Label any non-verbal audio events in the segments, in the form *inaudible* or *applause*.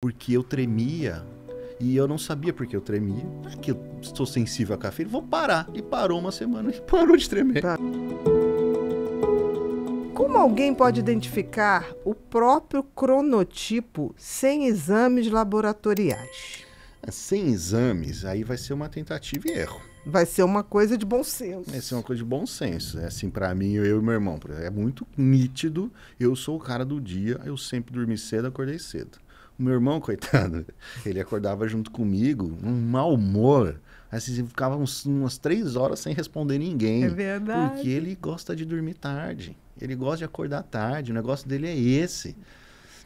porque eu tremia e eu não sabia porque eu tremia. Porque que eu estou sensível à cafeína, vou parar. E parou uma semana e *laughs* parou de tremer. Tá. Como alguém pode identificar o próprio cronotipo sem exames laboratoriais? É, sem exames, aí vai ser uma tentativa e erro. Vai ser uma coisa de bom senso. Vai ser uma coisa de bom senso. É assim, para mim, eu e meu irmão, é muito nítido. Eu sou o cara do dia, eu sempre dormi cedo, acordei cedo. Meu irmão, *laughs* coitado, ele acordava junto comigo, um mau humor. Assim, ficava uns, umas três horas sem responder ninguém. É verdade. Porque ele gosta de dormir tarde. Ele gosta de acordar tarde. O negócio dele é esse.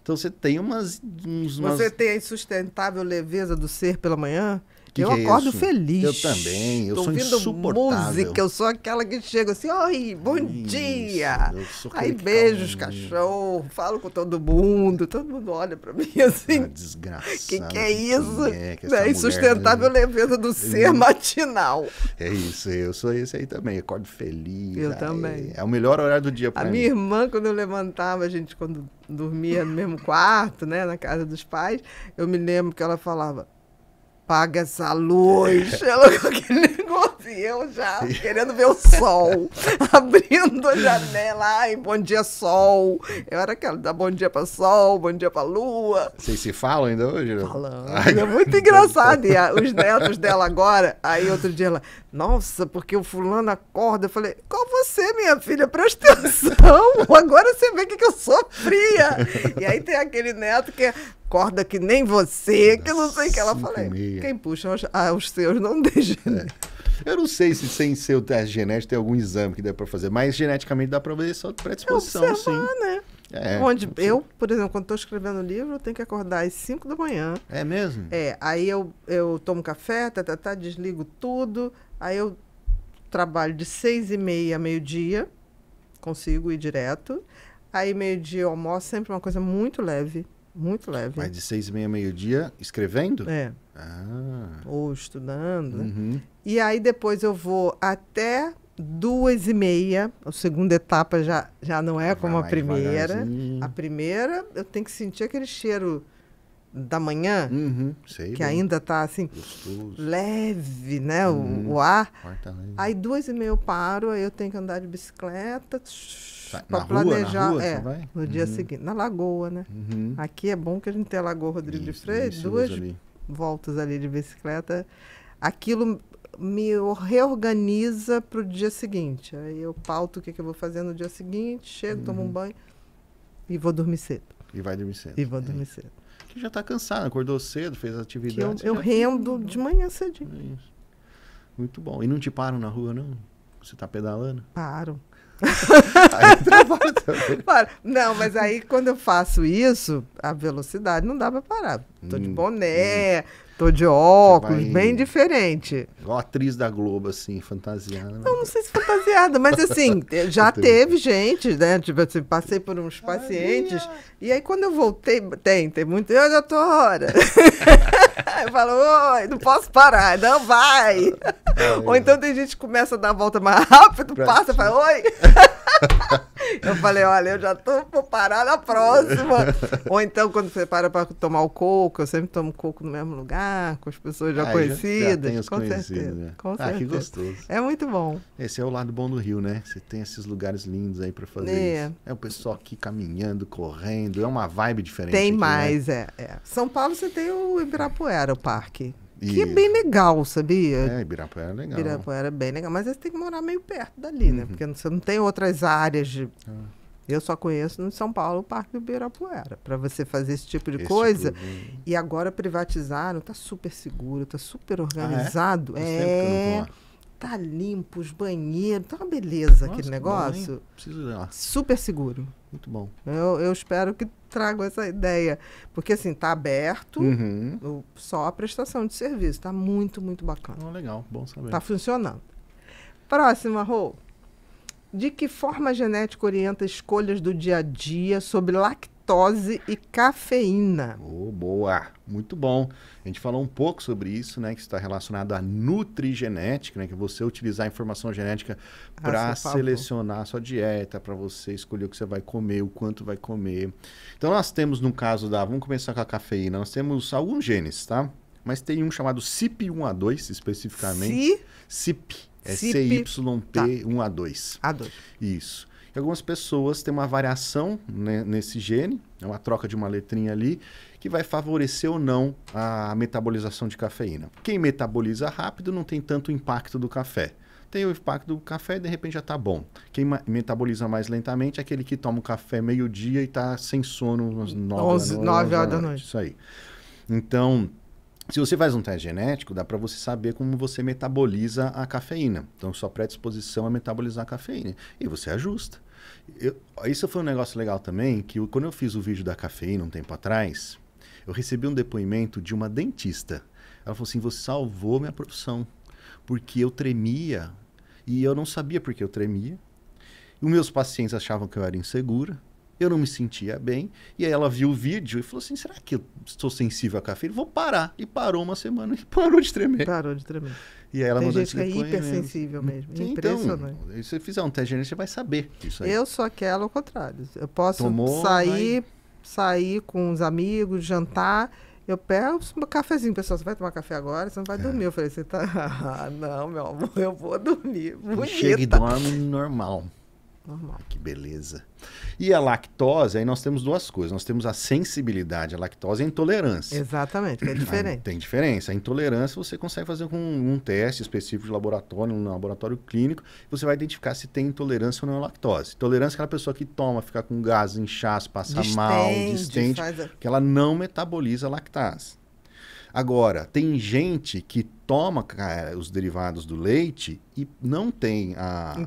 Então você tem umas. umas... Você tem a insustentável leveza do ser pela manhã? Que eu que é acordo é feliz. Eu também, eu Tô sou ouvindo insuportável. música, eu sou aquela que chega assim, oi, bom Isso, dia. Aí beijo os cachorros, falo com todo mundo, todo mundo olha para mim *laughs* assim. Ah, desgraça. Que que é isso? É, que é insustentável mulher, leveza do eu, ser matinal. É isso, eu sou esse aí também, acordo feliz. Eu aí, também. É o melhor horário do dia para mim. A minha irmã, quando eu levantava, a gente quando dormia no mesmo quarto, né, na casa dos pais, eu me lembro que ela falava, apaga essa luz. É. *laughs* Ela com aquele negócio e eu já querendo ver o sol, *laughs* abrindo a janela, ai, bom dia sol. Eu é era aquela, da bom dia pra sol, bom dia pra lua. Vocês se falam ainda hoje? Falando. Ai, é muito engraçado. E a, os netos dela agora, aí outro dia ela, nossa, porque o fulano acorda. Eu falei, qual você, minha filha? Presta atenção, agora você vê o que, que eu sofria. E aí tem aquele neto que é, acorda que nem você, que não sei o que ela falei. Quem puxa os, ah, os seus não deixa. Né? É. Eu não sei se sem ser o teste genético tem algum exame que dá para fazer, mas geneticamente dá para ver só é predisposição, é sim. né? É, Onde sim. eu, por exemplo, quando estou escrevendo o livro, eu tenho que acordar às 5 da manhã. É mesmo? É, aí eu, eu tomo café, tá, tá, tá, desligo tudo, aí eu trabalho de seis e meia a meio-dia, consigo ir direto. Aí meio-dia eu almoço, sempre uma coisa muito leve, muito leve. Mas de seis e meia, meio-dia, escrevendo? É. Ah. Ou estudando. Uhum. E aí depois eu vou até duas e meia. A segunda etapa já, já não é como Vai a primeira. A primeira, eu tenho que sentir aquele cheiro da manhã, uhum, que bem. ainda está assim, Gostoso. leve, né, uhum. o, o, ar. Aí duas e meia eu paro, aí eu tenho que andar de bicicleta. Tsh, para planejar. Rua, é, no dia uhum. seguinte, na lagoa, né? Uhum. Aqui é bom que a gente tem a Lagoa Rodrigo isso, de Freitas, duas voltas ali de bicicleta. Aquilo me reorganiza para o dia seguinte. Aí eu pauto o que, que, eu vou fazer no dia seguinte, chego, uhum. tomo um uhum. banho e vou dormir cedo. E vai dormir cedo. E vou é. dormir cedo. Que já está cansado, acordou cedo, fez atividade. Eu, eu rendo de manhã cedinho. É Muito bom. E não te param na rua, não? Você está pedalando? Paro aí trabalho Para. Não, mas aí quando eu faço isso, a velocidade não dá para parar. Tô de hum, boné, hum. tô de óculos, bem diferente. Igual atriz da Globo, assim, fantasiada. Não, né? não sei se fantasiada, mas assim, *laughs* já teve gente, né? Tipo assim, passei por uns pacientes. Ai, e aí quando eu voltei, tem, tem muito. Eu já tô hora. *laughs* eu falo, oi, não posso parar, não vai. Ai, ah, é. Ou então tem gente que começa a dar a volta mais rápido, passa, fala, oi. *laughs* *laughs* eu falei, olha, eu já tô vou parar na próxima. Ou então, quando você para para tomar o coco, eu sempre tomo coco no mesmo lugar, com as pessoas já ah, conhecidas. Já, já com certeza. Né? Com ah, que gostoso. É muito bom. Esse é o lado bom do Rio, né? Você tem esses lugares lindos aí para fazer é. isso. É o pessoal aqui caminhando, correndo, é uma vibe diferente. Tem aqui, né? mais, né? é, é. São Paulo você tem o Ibirapuera, o parque. Que é bem legal, sabia? É, Ibirapuera é legal. Ibirapuera é bem legal, mas você tem que morar meio perto dali, né? uhum. né? Porque você não tem outras áreas de... Ah. Eu só conheço no São Paulo o Parque do Ibirapuera, para você fazer esse tipo de esse coisa. Tipo de... E agora privatizaram, tá super seguro, tá super organizado. Ah, é. é tá limpo os banheiros, tá uma beleza Nossa, aquele negócio. Bom, Preciso ir lá. Super seguro. Muito bom. Eu, eu espero que trago essa ideia. Porque, assim, tá aberto uhum. só a prestação de serviço. Tá muito, muito bacana. Oh, legal, bom saber. Tá funcionando. Próxima, Rô. De que forma a genética orienta escolhas do dia a dia sobre lactose? lactose e cafeína. Oh, boa, muito bom. A gente falou um pouco sobre isso, né, que está relacionado à nutrigenética, né, que você utilizar a informação genética para ah, selecionar a sua dieta, para você escolher o que você vai comer, o quanto vai comer. Então nós temos no caso da, vamos começar com a cafeína, nós temos alguns genes, tá? Mas tem um chamado CYP1A2 especificamente. Si? CYP é CYP1A2. A2. Isso. E algumas pessoas têm uma variação né, nesse gene, é uma troca de uma letrinha ali, que vai favorecer ou não a metabolização de cafeína. Quem metaboliza rápido não tem tanto impacto do café. Tem o impacto do café e de repente já está bom. Quem metaboliza mais lentamente é aquele que toma o café meio-dia e está sem sono às 9 horas da noite. Isso aí. Então, se você faz um teste genético, dá para você saber como você metaboliza a cafeína. Então, sua predisposição é metabolizar a cafeína. E você ajusta. Eu, isso foi um negócio legal também, que eu, quando eu fiz o vídeo da cafeína um tempo atrás, eu recebi um depoimento de uma dentista. Ela falou assim: Você salvou minha profissão. Porque eu tremia e eu não sabia por que eu tremia. E os meus pacientes achavam que eu era insegura eu não me sentia bem. E aí ela viu o vídeo e falou assim: será que eu estou sensível à cafeína? Vou parar. E parou uma semana e *laughs* parou de tremer. Parou de tremer. E aí ela Tem mandou gente que é hipersensível mesmo. Sim, então, Impressionante. Então, se você fizer um teste genético, você vai saber disso aí. Eu sou aquela ao contrário. Eu posso Tomou, sair, sair com os amigos, jantar. Eu pego um cafezinho, pessoal, você vai tomar café agora? Você não vai é. dormir. Eu falei, você tá. *laughs* Ah, não, meu amor, eu vou dormir. Chega e dorme normal normal. Que beleza. E a lactose, aí nós temos duas coisas. Nós temos a sensibilidade à lactose e a intolerância. Exatamente, é ah, diferente. Tem diferença. A intolerância você consegue fazer com um teste específico de laboratório, no laboratório clínico, você vai identificar se tem intolerância ou não à lactose. Intolerância é aquela pessoa que toma, fica com gás, inchaço, passa distende, mal, distende, que ela não metaboliza a lactase. Agora, tem gente que toma cara, os derivados do leite e não tem a intolerância. a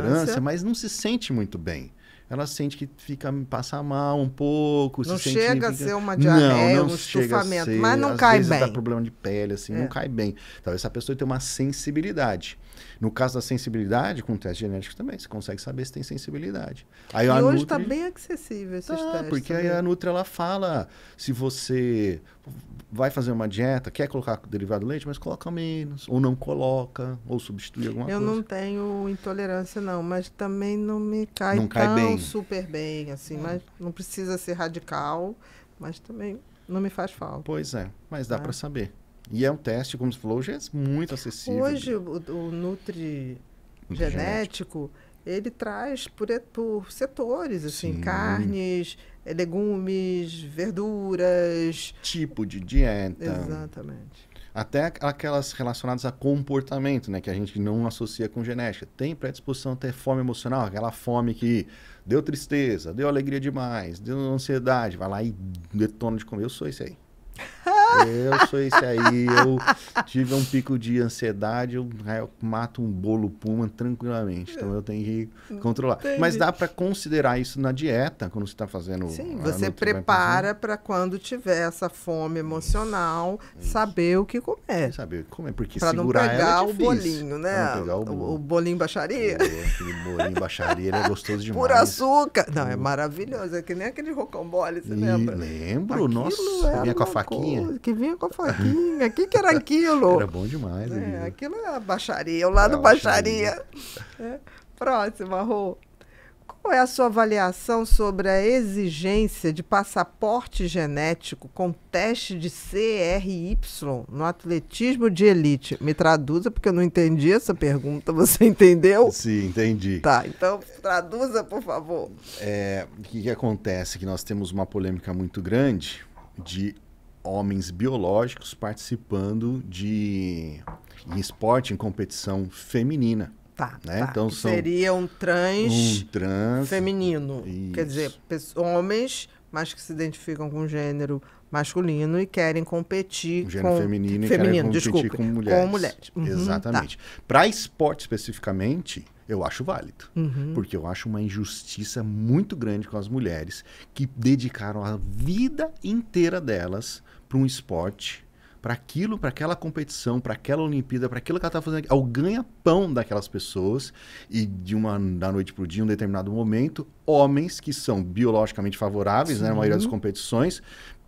intolerância, mas não se sente muito bem ela sente que fica passa mal um pouco. Não se chega sente, a ser uma diarreia, não, não um estufamento, ser, mas não cai vezes bem. Dá problema de pele, assim, é. não cai bem. Talvez essa pessoa tenha uma sensibilidade. No caso da sensibilidade, com teste genético também, você consegue saber se tem sensibilidade. Aí, e hoje está Nutri... Tá bem acessível esses tá, testes. Porque aí a Nutri ela fala se você vai fazer uma dieta, quer colocar derivado do leite, mas coloca menos, ou não coloca, ou substitui alguma eu coisa. Eu não tenho intolerância, não, mas também não me cai não cai bem. super bem, assim, mas não precisa ser radical, mas também não me faz falta. Pois é, mas dá é. para saber. E é um teste, como você falou, hoje é muito acessível. Hoje, o, o Nutri genético, ele traz por, por setores, assim, Sim. carnes, legumes, verduras. Tipo de dieta. Exatamente. Até aquelas relacionadas a comportamento, né? Que a gente não associa com genética. Tem predisposição a ter fome emocional, aquela fome que deu tristeza, deu alegria demais, deu ansiedade, vai lá e detona de comer. Eu sou isso aí. *laughs* Eu sou esse aí. Eu tive um pico de ansiedade, eu, ah, eu mato um bolo puma tranquilamente. Então eu tenho que controlar. Entendi. Mas dá para considerar isso na dieta, quando você está fazendo. Sim, você prepara para quando tiver essa fome emocional, isso. saber o que comer. Saber o que comer, porque pra segurar é né? não pegar é o bolinho, né? Pegar o, bolo. o, bolinho baixaria. O, aquele bolinho baixaria, ele é gostoso *laughs* demais. Por açúcar. Não, é hum. maravilhoso. É que nem aquele rocambole, você e lembra? Lembro, Aquilo nossa. Vinha com a faquinha que vinha com a faquinha. O que, que era aquilo? Era bom demais. É, aquilo é a baixaria, o lado era é, baixaria. baixaria. É. Próxima, Rô. Qual é a sua avaliação sobre a exigência de passaporte genético com teste de CRY no atletismo de elite? Me traduza, porque eu não entendi essa pergunta. Você *laughs* entendeu? Sim, entendi. Tá, então traduza, por favor. É, o que, que acontece? Que nós temos uma polêmica muito grande de homens biológicos participando de em esporte, em competição feminina. Tá, né? tá. Então são seria um trans, um trans feminino. Isso. Quer dizer, homens, mas que se identificam com gênero masculino e querem competir um com feminino, feminino e querem competir desculpe, com mulheres. Com mulheres. Uhum, tá. Exatamente. Tá. Para esporte especificamente, eu acho válido. Uhum. Porque eu acho uma injustiça muito grande com as mulheres que dedicaram a vida inteira delas para um esporte, para aquilo, para aquela competição, para aquela Olimpíada, para aquilo que ela está fazendo, ao ganha-pão daquelas pessoas e de uma da noite para o dia, em um determinado momento, homens que são biologicamente favoráveis, né, na maioria das competições,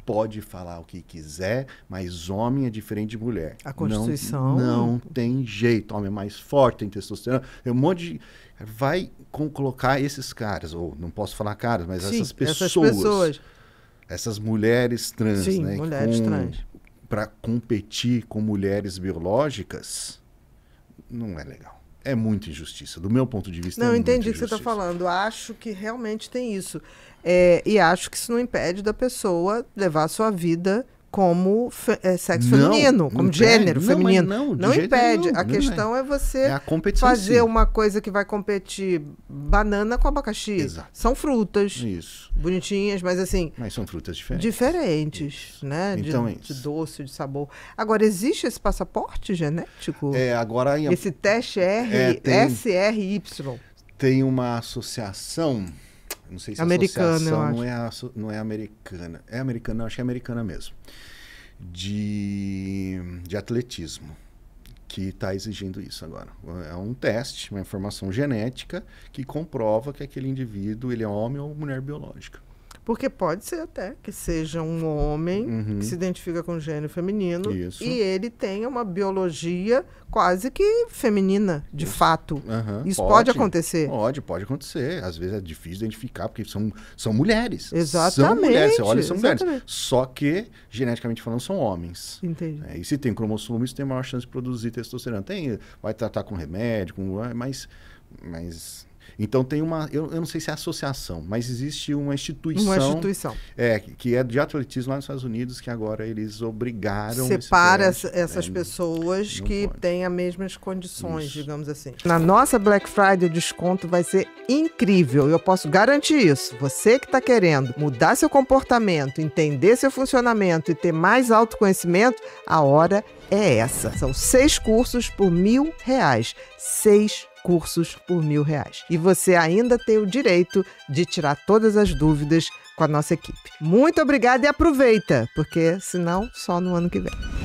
pode falar o que quiser, mas homem é diferente de mulher. A Constituição. Não, não tem jeito. Homem é mais forte, tem testosterona. Tem um monte de. Vai com colocar esses caras, ou não posso falar caras, mas Sim, essas pessoas. Essas pessoas. Essas mulheres trans, Sim, né? Mulheres com, trans. Para competir com mulheres biológicas, não é legal é muita injustiça. Do meu ponto de vista, Não, é entendi o que você está falando. Acho que realmente tem isso. É, e acho que isso não impede da pessoa levar a sua vida como é, sexo não, feminino, como gênero não, feminino. Não, não impede. a questão é você é fazer uma coisa que vai competir banana com abacaxi. Exato. São frutas. Isso. Bonitinhas, mas assim. Mas são frutas diferentes. Diferentes, isso. né? De, então, de, doce, de sabor. Agora, existe esse passaporte genético? É, agora. Esse teste R, é, tem, SRY. Tem uma associação não sei se americana, associação não é, não é americana. É americana, acho que é americana mesmo. De, de atletismo. Que está exigindo isso agora. É um teste, uma informação genética que comprova que aquele indivíduo ele é homem ou mulher biológica. Porque pode ser até que seja um homem uhum. que se identifica com gênero feminino Isso. e ele tenha uma biologia quase que feminina, de Isso. fato. Uhum. Isso pode, pode, acontecer. Pode, pode acontecer. Às vezes é difícil identificar, porque são, são mulheres. Exatamente. São mulheres, você olha, são Exatamente. mulheres. Só que, geneticamente falando, são homens. Entendi. É, e se tem cromossomo, isso tem maior chance de produzir testosterona. Tem, vai tratar com remédio, com, mas, mas então tem uma, eu, eu, não sei se é associação, mas existe uma instituição. Uma instituição. É, que é de atletismo lá nos Estados Unidos, que agora eles obrigaram. Separa essas é, pessoas não, que têm as mesmas condições, isso. digamos assim. Na nossa Black Friday, o desconto vai ser incrível. Eu posso garantir isso. Você que está querendo mudar seu comportamento, entender seu funcionamento e ter mais autoconhecimento, a hora é essa. São seis cursos por mil reais. Seis cursos por mil reais. E você ainda tem o direito de tirar todas as dúvidas com a nossa equipe. Muito obrigada e aproveita, porque senão só no ano que vem.